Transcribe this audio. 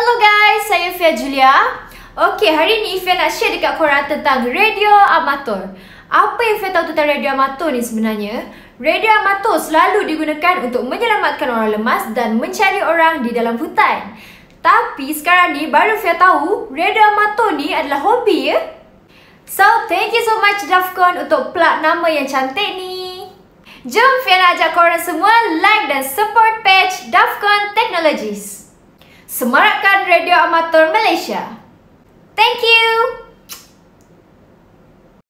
Hello guys, saya Fia Julia. Okay hari ni Fia nak share dekat korang tentang radio amatur. Apa yang Fia tahu tentang radio amatur ni sebenarnya? Radio amatur selalu digunakan untuk menyelamatkan orang lemas dan mencari orang di dalam hutan. Tapi sekarang ni baru Fia tahu radio amatur ni adalah hobi ya. So, thank you so much Dafcon untuk plug nama yang cantik ni. Jom Fia nak ajak korang semua like dan support page Dafcon Technologies. Semarakkan Radio Amatur Malaysia. Thank you.